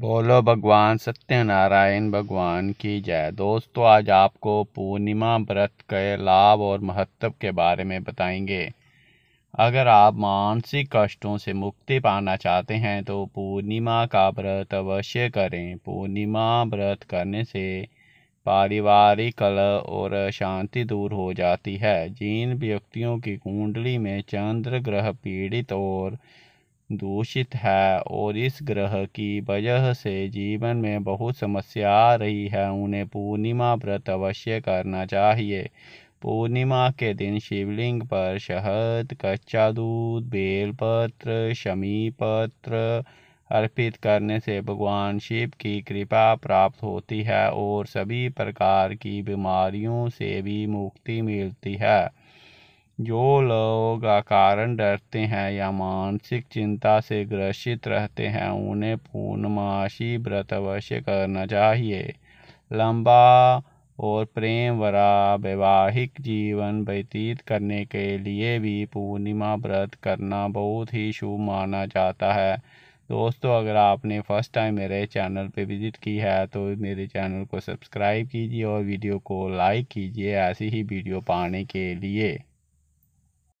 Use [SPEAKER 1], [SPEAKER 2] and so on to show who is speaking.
[SPEAKER 1] बोलो भगवान सत्यनारायण भगवान की जय दोस्तों आज आपको पूर्णिमा व्रत के लाभ और महत्व के बारे में बताएंगे अगर आप मानसिक कष्टों से मुक्ति पाना चाहते हैं तो पूर्णिमा का व्रत अवश्य करें पूर्णिमा व्रत करने से पारिवारिक कलह और शांति दूर हो जाती है जिन व्यक्तियों की कुंडली में चंद्र ग्रह पीड़ित और दूषित है और इस ग्रह की वजह से जीवन में बहुत समस्या आ रही है उन्हें पूर्णिमा व्रत अवश्य करना चाहिए पूर्णिमा के दिन शिवलिंग पर शहद कच्चा दूध बेलपत्र शमी पत्र अर्पित करने से भगवान शिव की कृपा प्राप्त होती है और सभी प्रकार की बीमारियों से भी मुक्ति मिलती है जो लोग कारण डरते हैं या मानसिक चिंता से ग्रसित रहते हैं उन्हें पूर्णमासी व्रत अवश्य करना चाहिए लंबा और प्रेम वरा वैवाहिक जीवन व्यतीत करने के लिए भी पूर्णिमा व्रत करना बहुत ही शुभ माना जाता है दोस्तों अगर आपने फर्स्ट टाइम मेरे चैनल पर विज़िट की है तो मेरे चैनल को सब्सक्राइब कीजिए और वीडियो को लाइक कीजिए ऐसी ही वीडियो पाने के लिए